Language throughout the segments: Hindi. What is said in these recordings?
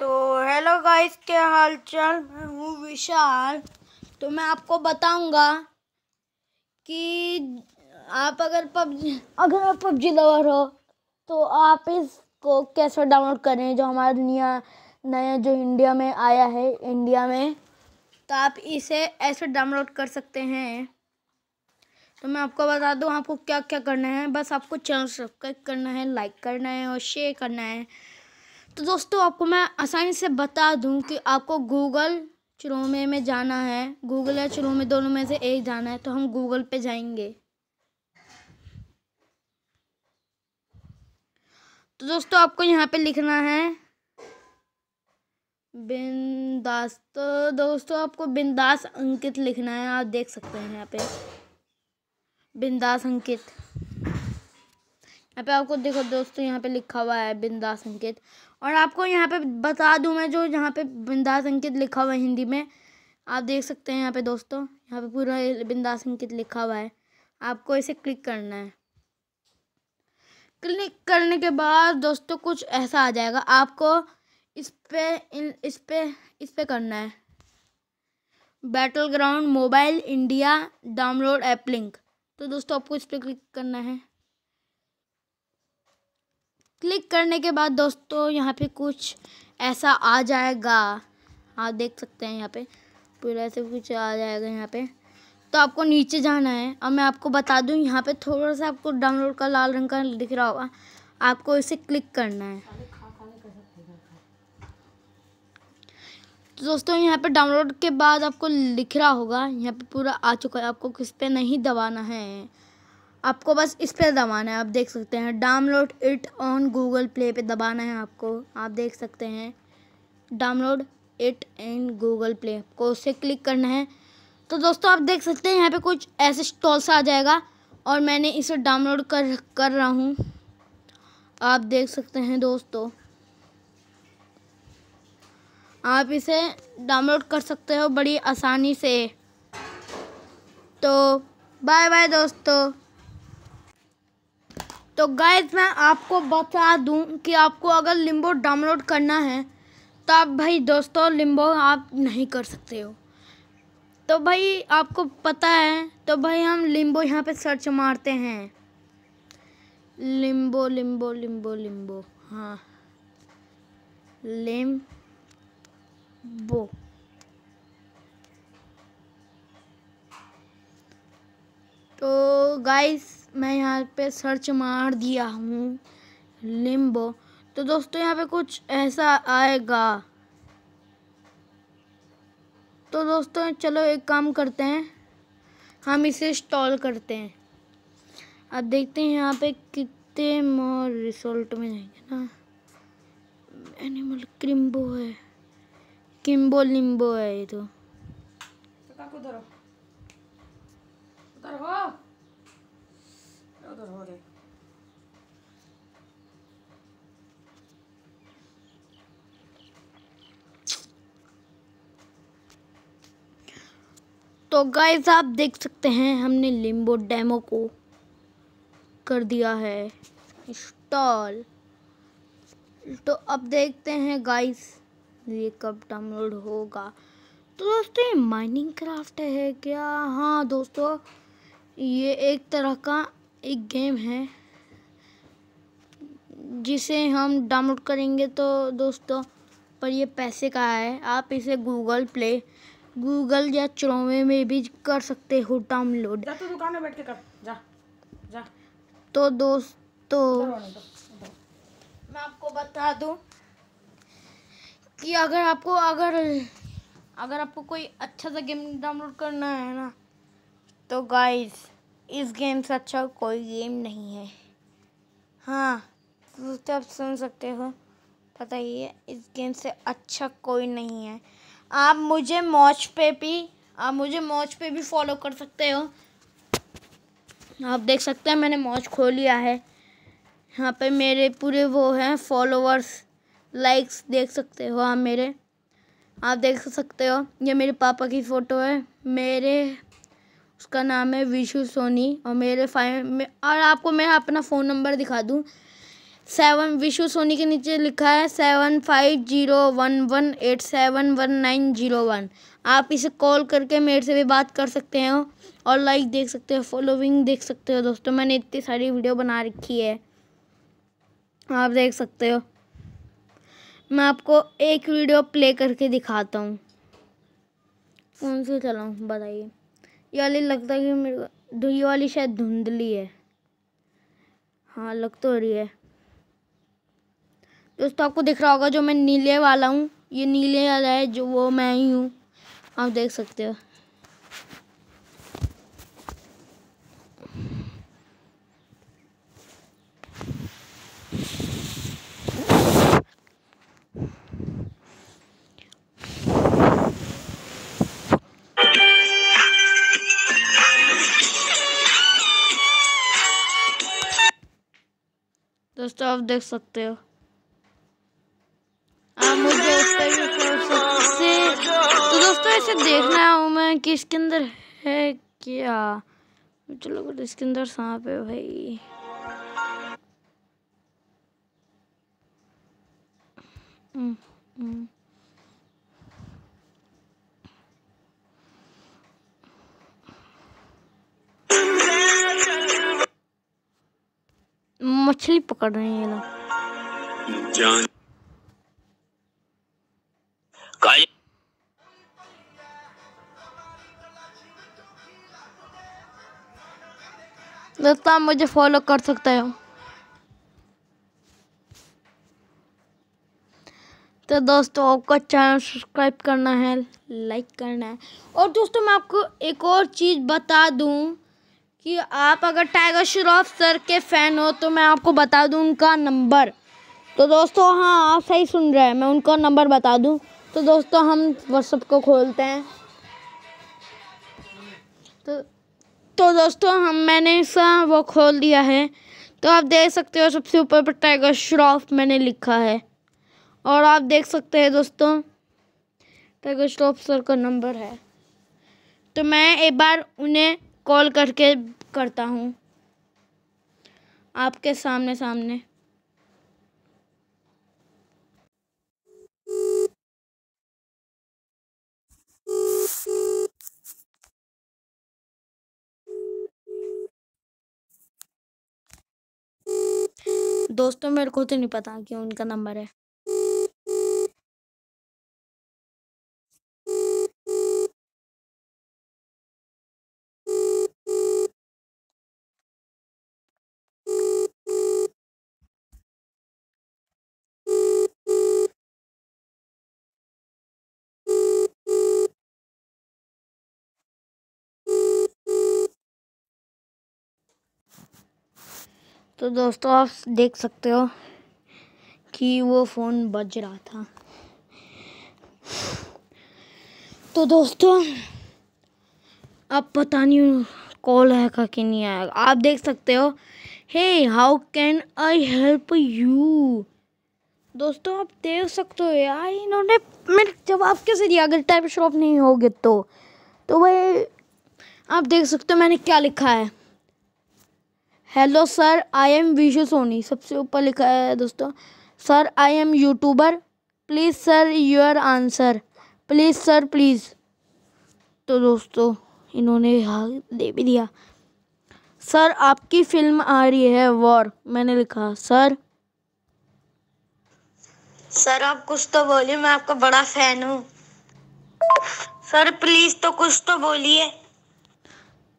तो हेलो गाइस के हाल चाल मैं हूँ विशाल तो मैं आपको बताऊंगा कि आप अगर पबजी अगर आप पबजी लवर हो तो आप इसको कैसे डाउनलोड करें जो हमारा नया नया जो इंडिया में आया है इंडिया में तो आप इसे ऐसे डाउनलोड कर सकते हैं तो मैं आपको बता दूं आपको क्या क्या करना है बस आपको चैनल सब्सक्राइब करना है लाइक करना है और शेयर करना है तो दोस्तों आपको मैं आसानी से बता दूं कि आपको गूगल चुरोमे में जाना है गूगल या चुरोमे दोनों में से एक जाना है तो हम गूगल पे जाएंगे तो दोस्तों आपको यहाँ पे लिखना है बिंदास तो दोस्तों आपको बिंदास अंकित लिखना है आप देख सकते हैं यहाँ पे बिंदास अंकित यहाँ पे आपको देखो दोस्तों यहाँ पे लिखा हुआ है बिंदा संकेत और आपको यहाँ पे बता दूँ मैं जो यहाँ पे बिंदा संकेत लिखा हुआ है हिंदी में आप देख सकते हैं यहाँ पे दोस्तों यहाँ पे पूरा बिंदा संकेत लिखा हुआ है आपको इसे क्लिक करना है क्लिक करने के बाद दोस्तों कुछ ऐसा आ जाएगा आपको इस पे इन इस पे इस पे करना है battleground mobile India download app link तो दोस्तों आपको इस पर क्लिक करना है क्लिक करने के बाद दोस्तों यहाँ पे कुछ ऐसा आ जाएगा आप देख सकते हैं यहाँ पे पूरा ऐसे कुछ आ जाएगा यहाँ पे तो आपको नीचे जाना है और मैं आपको बता दूँ यहाँ पे थोड़ा सा आपको डाउनलोड का लाल रंग का दिख रहा होगा आपको इसे क्लिक करना है तो दोस्तों यहाँ पे डाउनलोड के बाद आपको लिख रहा होगा यहाँ पे पूरा आ चुका है आपको किस पे नहीं दबाना है आपको बस इस पर दबाना है आप देख सकते हैं download it on Google play पे दबाना है आपको आप देख सकते हैं download it in Google play आपको उसे क्लिक करना है तो दोस्तों आप देख सकते हैं यहाँ पे कुछ ऐसे स्टॉल सा आ जाएगा और मैंने इसे डाउनलोड कर कर रहा हूँ आप देख सकते हैं दोस्तों आप इसे डाउनलोड कर सकते हो बड़ी आसानी से तो बाय बाय दोस्तों तो गैस मैं आपको बता दूं कि आपको अगर लिम्बो डाउनलोड करना है तो आप भाई दोस्तों लिम्बो आप नहीं कर सकते हो तो भाई आपको पता है तो भाई हम लिम्बो यहाँ पे सर्च मारते हैं लिम्बो लिम्बो लिम्बो लिम्बो हाँ बो तो गाइस मैं यहाँ पे सर्च मार दिया हूँ लिम्बो तो दोस्तों यहाँ पे कुछ ऐसा आएगा तो दोस्तों चलो एक काम करते हैं हम इसे इंस्टॉल करते हैं अब देखते हैं यहाँ पे कितने मोर रिजल्ट में जाएंगे ना एनिमल क्रिम्बो है किम्बो लिम्बो है ये तो, तो तो गाइस आप देख सकते हैं हमने लिम्बो डैमो को कर दिया है इंस्टॉल तो अब देखते हैं गाइस ये कब डाउनलोड होगा तो दोस्तों ये माइनिंग क्राफ्ट है क्या हाँ दोस्तों ये एक तरह का एक गेम है जिसे हम डाउनलोड करेंगे तो दोस्तों पर ये पैसे का है आप इसे गूगल प्ले गूगल या चरोवे में भी कर सकते हो डाउनलोड जा तो दुकान में बैठ के कर जा जा तो दोस्तों मैं आपको बता दूं कि अगर आपको अगर अगर आपको कोई अच्छा सा गेम डाउनलोड करना है ना तो गाइस इस गेम से अच्छा कोई गेम नहीं है हाँ तो आप सुन सकते हो पता ही है इस गेम से अच्छा कोई नहीं है आप मुझे मौज पे भी आप मुझे मौज पे भी फॉलो कर सकते हो आप देख सकते हैं मैंने मौज खो लिया है यहाँ पे मेरे पूरे वो हैं फॉलोवर्स लाइक्स देख सकते हो आप मेरे आप देख सकते हो ये मेरे पापा की फ़ोटो है मेरे उसका नाम है विशु सोनी और मेरे फाइव और आपको मैं अपना फ़ोन नंबर दिखा दूँ सेवन विश्व सोनी के नीचे लिखा है seven five zero one one eight seven one nine zero one आप इसे कॉल करके मेरे से भी बात कर सकते हो और लाइक देख सकते हो फॉलोविंग देख सकते हो दोस्तों मैंने इतनी सारी वीडियो बना रखी है आप देख सकते हो मैं आपको एक वीडियो प्ले करके दिखाता हूँ कौन सी चलाऊँ बताइए ये वाली लगता है कि मेरे को ये वाली शायद धुंधली है हाँ लग तो रही है दोस्तों आपको दिख रहा होगा जो मैं नीले वाला हूँ ये नीले वाला है जो वो मैं ही हूँ आप देख सकते हो दोस्तों आप देख सकते हो ऐसे देखना रहा हूँ मैं कि इसके अंदर है क्या चलो कुछ इसके अंदर सांप है भाई हम्म, हम्म। मछली पकड़ रहे हैं ये लोग दोस्तों आप मुझे फॉलो कर सकते हो तो दोस्तों आपको चैनल सब्सक्राइब करना है लाइक करना है और दोस्तों मैं आपको एक और चीज़ बता दूं कि आप अगर टाइगर श्रॉफ सर के फ़ैन हो तो मैं आपको बता दूं उनका नंबर तो दोस्तों हाँ आप सही सुन रहे हैं मैं उनका नंबर बता दूं तो दोस्तों हम व्हाट्सअप को खोलते हैं तो तो दोस्तों हम मैंने इसका वो खोल दिया है तो आप देख सकते हो सबसे ऊपर पर टाइगर श्रॉफ मैंने लिखा है और आप देख सकते हैं दोस्तों टाइगर श्रॉफ सर का नंबर है तो मैं एक बार उन्हें कॉल करके करता हूँ आपके सामने सामने दोस्तों मेरे को तो नहीं पता कि उनका नंबर है तो दोस्तों आप देख सकते हो कि वो फ़ोन बज रहा था तो दोस्तों अब पता नहीं कॉल आएगा कि नहीं आएगा आप देख सकते हो hey how can I help you दोस्तों आप देख सकते हो यार इन्होंने मेरे जवाब कैसे दिया अगर टाइप शॉप नहीं होगी तो तो भाई आप देख सकते हो मैंने क्या लिखा है hello sir I am Vishu Soni सबसे ऊपर लिखा है दोस्तों sir I am YouTuber please sir your answer please sir please तो दोस्तों इन्होंने हाँ दे भी दिया सर आपकी फिल्म आ रही है वॉर मैंने लिखा सर सर आप कुछ तो बोलिए मैं आपका बड़ा फैन हूँ सर प्लीज़ तो कुछ तो बोलिए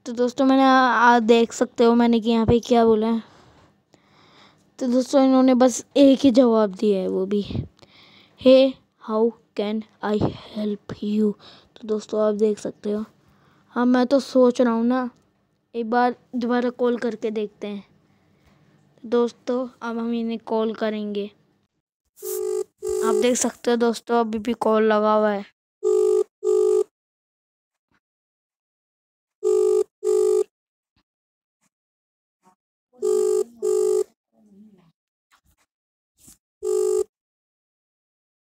तो दोस्तों मैंने आ, देख सकते हो मैंने कि यहाँ पे क्या बोला है तो दोस्तों इन्होंने बस एक ही जवाब दिया है वो भी hey how can I help you तो दोस्तों आप देख सकते हो हाँ मैं तो सोच रहा हूँ ना एक बार दोबारा कॉल करके देखते हैं दोस्तों अब हम इन्हें कॉल करेंगे आप देख सकते हो दोस्तों अभी भी कॉल लगा हुआ है